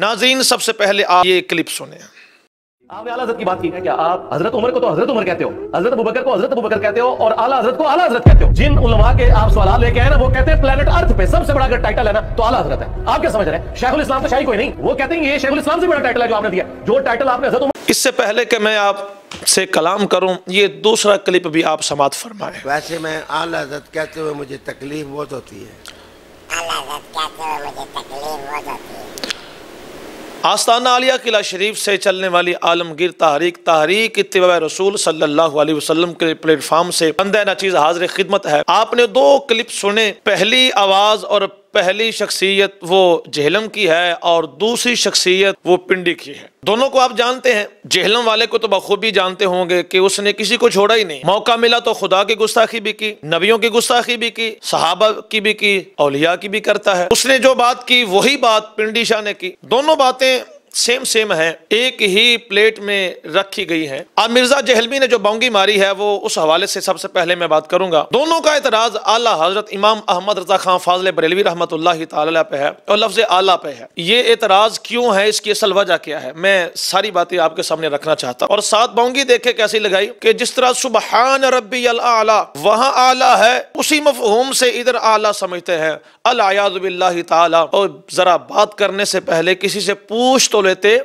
नाजीन सबसे पहले आप ये क्लिप सुने आपने आला हजरत की बात की है क्या आप हजरत उमर को तो हजरत उमर कहते हो हजरत अबूबकर को हजरत अबूबकर कहते हो और आला हजरत को आला हजरत कहते हो जिन उलमा के आप सवाल लेके आए ना वो कहते हैं प्लेनेट अर्थ पे सबसे बड़ा अगर टाइटल है ना तो आला हजरत है आप क्या समझ रहे हैं शेखुल इस्लाम तो शाही कोई नहीं वो कहते हैं ये शेखुल इस्लाम से बड़ा टाइटल है जो आपने दिया जो टाइटल आपने हजरत उमर इससे पहले के मैं आप से कलाम करूं ये दूसरा क्लिप भी आप समात फरमाए वैसे मैं आला हजरत कहते हुए मुझे तकलीफ बहुत होती है आला हजरत कहते हुए मुझे तकलीफ बहुत होती है आस्ताना आलिया किला शरीफ से चलने वाली आलमगीर तहरीक तहरीक इतब रसूल सल्लल्लाहु अलैहि वसल्लम के प्लेटफॉर्म से बंद नचीज हाजिर खिदमत है आपने दो क्लिप सुने पहली आवाज और पहली शख्सियत वो जेहलम की है और दूसरी शख्सियत वो पिंडी की है दोनों को आप जानते हैं जेहलम वाले को तो बखूबी जानते होंगे कि उसने किसी को छोड़ा ही नहीं मौका मिला तो खुदा की गुस्ताखी भी की नबियों की गुस्ताखी भी की सहाबा की भी की औलिया की भी करता है उसने जो बात की वही बात पिंडी शाह ने की दोनों बातें सेम सेम है एक ही प्लेट में रखी गई है अब मिर्जा जहलमी ने जो बाउंगी मारी है वो उस हवाले से सबसे पहले मैं बात करूंगा दोनों का एतराज आला हजरत इमाम अहमद रजा खान फाजल बरेलवी रहमत पे है और लफ्ज आला पे है ये एतराज क्यों है इसकी असल वजह क्या है मैं सारी बातें आपके सामने रखना चाहता और सात बाउंगी देखे कैसी लगाई कि जिस तरह सुबहान रबी आला वहाँ आला है उसी मफहूम से इधर आला समझते हैं अल आयाज और जरा बात करने से पहले किसी से पूछ तो लेते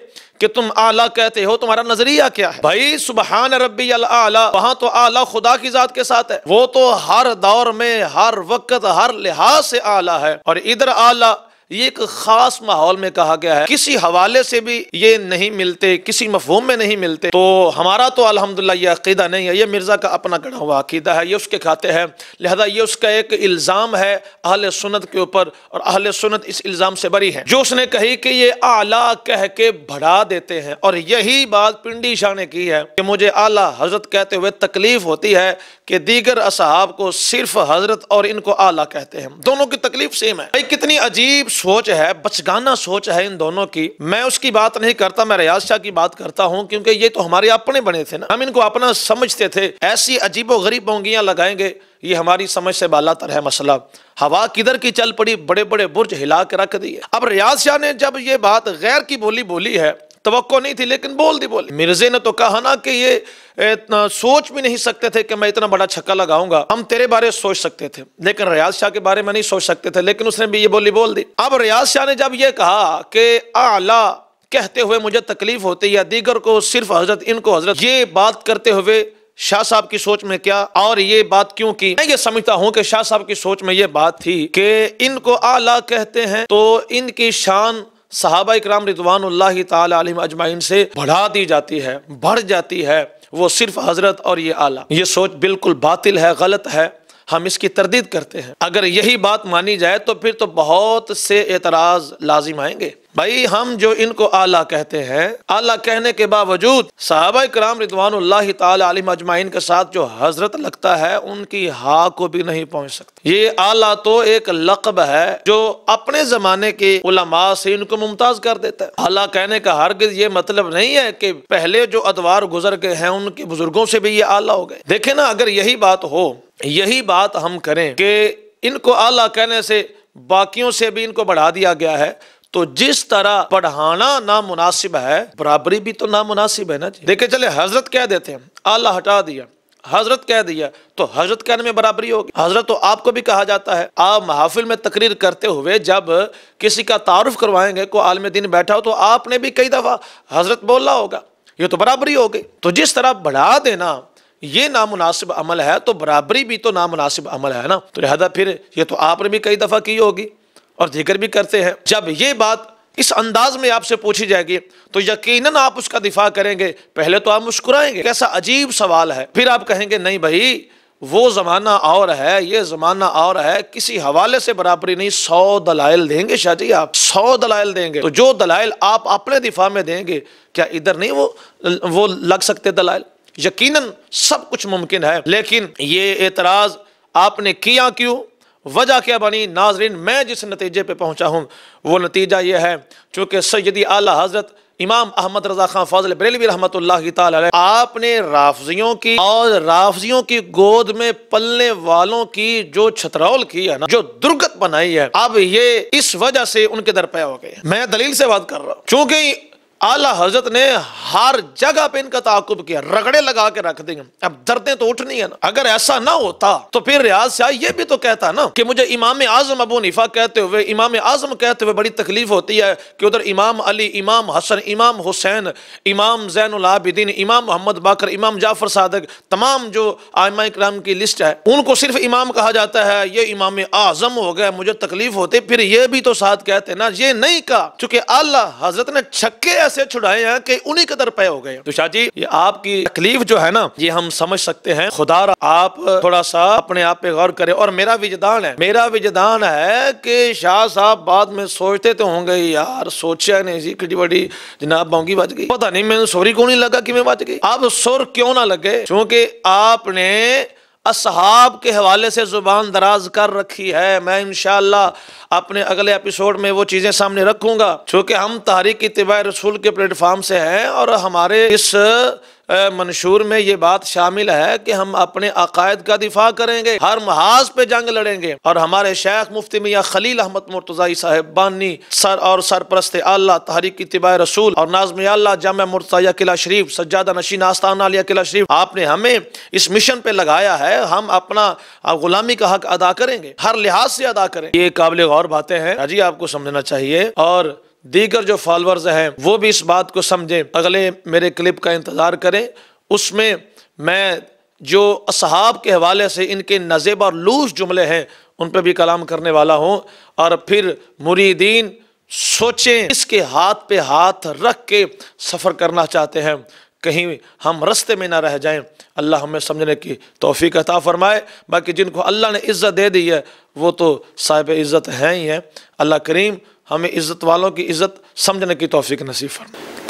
कि तुम आला कहते हो तुम्हारा नजरिया क्या है भाई सुबहान रबी आला वहां तो आला खुदा की जात के साथ है वो तो हर दौर में हर वक्त हर लिहाज से आला है और इधर आला ये एक ख़ास माहौल में कहा गया है किसी हवाले से भी ये नहीं मिलते किसी मफहूम में नहीं मिलते तो हमारा तो अलहमदिल्ला ये अकीदा नहीं है ये मिर्ज़ा का अपना गढ़ा हुआ अकीदा है ये उसके खाते हैं लिहाजा ये उसका एक इल्ज़ाम है अहल सुनत के ऊपर और अहल सुनत इस इल्ज़ाम से बरी है जो उसने कही कि ये आला कह के बढ़ा देते हैं और यही बात पिंडी शाह ने की है कि मुझे आला हजरत कहते हुए तकलीफ होती है कि दीगर असहाब को सिर्फ हजरत और इनको आला कहते हैं दोनों की तकलीफ सेम है भाई कितनी अजीब सोच है बचगाना सोच है इन दोनों की मैं उसकी बात नहीं करता मैं रियाज शाह की बात करता हूँ क्योंकि ये तो हमारे अपने बने थे ना हम इनको अपना समझते थे ऐसी अजीबो गरीब बोंगियां लगाएंगे ये हमारी समझ से बालातर है मसला हवा किधर की चल पड़ी बड़े बड़े बुर्ज हिला के रख दिए अब रियाज शाह ने जब ये बात गैर की बोली बोली है तो नहीं थी लेकिन बोल दी बोली मिर्जे ने तो कहा ना कि ये इतना सोच भी नहीं सकते थे कि मैं इतना बड़ा छक्का लगाऊंगा हम तेरे बारे सोच सकते थे लेकिन रियाज शाह के बारे में नहीं सोच सकते थे लेकिन उसने भी ये बोली बोल दी अब रियाज शाह ने जब ये कहा कि आला कहते हुए मुझे तकलीफ होती या दीगर को सिर्फ हजरत इनको हजरत ये बात करते हुए शाह साहब की सोच में क्या और ये बात क्यों की मैं ये समझता हूँ कि शाह साहब की सोच में ये बात थी कि इनको आला कहते हैं तो इनकी शान सहाबा इक्राम रिजवान तम अजमाइन से बढ़ा दी जाती है बढ़ जाती है वो सिर्फ हजरत और ये आला ये सोच बिल्कुल बातिल है गलत है हम इसकी तरदीद करते हैं अगर यही बात मानी जाए तो फिर तो बहुत से एतराज़ लाजिम आएंगे भाई हम जो इनको आला कहते हैं आला कहने के बावजूद साहबा कराम रिदवान तलिम अजमाइन के साथ जो हजरत लगता है उनकी हा को भी नहीं पहुंच सकती ये आला तो एक लकब है जो अपने जमाने के उलमा से इनको मुमताज कर देता है आला कहने का हरगिज ये मतलब नहीं है कि पहले जो अदवार गुजर गए हैं उनके बुजुर्गों से भी ये आला हो गए देखे ना अगर यही बात हो यही बात हम करें कि इनको आला कहने से बाकियों से भी इनको बढ़ा दिया गया है तो जिस तरह पढ़ाना नामुनासिब है बराबरी भी तो नामुनासिब है ना जी देखे चले हजरत कह देते हैं आल्ला हटा दिया हजरत कह दिया तो हजरत कहने में बराबरी होगी हजरत तो आपको भी कहा जाता है आप महाफिल में तकरीर करते हुए जब किसी का तारुफ करवाएंगे को आलम दिन बैठा हो तो आपने भी कई दफ़ा हजरत बोला होगा ये तो बराबरी हो गई तो जिस तरह बढ़ा देना ये नामुनासिब अमल है तो बराबरी भी तो नामुनासिब अमल है ना तो लिहाजा फिर ये तो आपने भी कई दफ़ा की होगी और जिक्र भी करते हैं जब ये बात इस अंदाज में आपसे पूछी जाएगी तो यकीनन आप उसका दिफा करेंगे पहले तो आप मुस्कुराएंगे कैसा अजीब सवाल है फिर आप कहेंगे नहीं भाई वो ज़माना और है ये ज़माना और है किसी हवाले से बराबरी नहीं सौ दलाइल देंगे शाहजी आप सौ दलाइल देंगे तो जो दलाइल आप अपने दिफा में देंगे क्या इधर नहीं वो वो लग सकते दलाइल यकीनन सब कुछ मुमकिन है लेकिन ये एतराज़ आपने किया क्यों वजह क्या बनी नाजरीन मैं जिस नतीजे पर पहुँचा हूँ वो नतीजा ये है चूँकि सैदी आला हज़रत इमाम अहमद रजा खान फाजल बरेलवी रहमत आपने राफजियों की और राफजियों की गोद में पलने वालों की जो छतरौल की है ना जो दुर्गत बनाई है अब ये इस वजह से उनके दर पे हो गए मैं दलील से बात कर रहा हूँ चूंकि आला हजरत ने हर जगह पे इनका ताकुब किया रगड़े लगा के रख देंगे अब दर्दें तो उठनी है ना अगर ऐसा ना होता तो फिर रियाज शाह ये भी तो कहता ना कि मुझे इमाम आजम अबू निफा कहते हुए इमाम आजम कहते हुए बड़ी तकलीफ होती है कि उधर इमाम अली इमाम हसन इमाम हुसैन इमाम जैन उलाबिदीन इमाम मोहम्मद बाकर इमाम जाफर सादक तमाम जो आयमा इक्राम की लिस्ट है उनको सिर्फ इमाम कहा जाता है ये इमाम आजम हो गया मुझे तकलीफ होती फिर ये भी तो साथ कहते ना ये नहीं कहा चूंकि आला हजरत ने छक्के ऐसे छुड़ाए हैं कि उन्हीं कदर पे हो गए तो शाह ये आपकी तकलीफ जो है ना ये हम समझ सकते हैं खुदा आप थोड़ा सा अपने आप पे गौर करें और मेरा विजदान है मेरा विजदान है कि शाह साहब बाद में सोचते तो होंगे यार सोचा नहीं जी कि बड़ी जनाब बोंगी बच गई पता नहीं मैंने सोरी क्यों नहीं लगा कि मैं बच गई आप सुर क्यों ना लगे क्योंकि आपने असहाब के हवाले से ज़ुबान दराज कर रखी है मैं इन अपने अगले एपिसोड में वो चीज़ें सामने रखूँगा चूँकि हम तहरीकी तबाह रसूल के प्लेटफार्म से हैं और हमारे इस मंशूर में ये बात शामिल है कि हम अपने अकायद का दिफा करेंगे हर महाज पे जंग लड़ेंगे और हमारे शेख मुफ्ती मियाँ खलील अहमद मुर्तजाई साहेब बानी सर और सरप्रस्त अल्लाह तहरीक तिबा रसूल और नाजमिया जाम मुर्तया किला शरीफ सज्जादा नशीन आस्ताना आलिया किला शरीफ आपने हमें इस मिशन पे लगाया है हम अपना गुलामी का हक अदा करेंगे हर लिहाज से अदा करें ये काबिल गौर बातें हैं जी आपको समझना चाहिए और दीगर जो फॉलोअर्स हैं वो भी इस बात को समझें अगले मेरे क्लिप का इंतज़ार करें उसमें मैं जो असहाब के हवाले से इनके नज़ेब और लूज जुमले हैं उन पर भी कलाम करने वाला हूँ और फिर मुरीदीन सोचें इसके हाथ पे हाथ रख के सफ़र करना चाहते हैं कहीं हम रस्ते में ना रह जाएं अल्लाह हमें समझने की तोफ़ी अता फ़रमाए बाकी जिनको अल्लाह ने इज़्ज़त दे दी है वो तो साहिब इज़्ज़त हैं ही हैं अल्लाह करीम हमें इज़्ज़त वालों की इज़्ज़त समझने की तोफ़ी नसीब फरमाए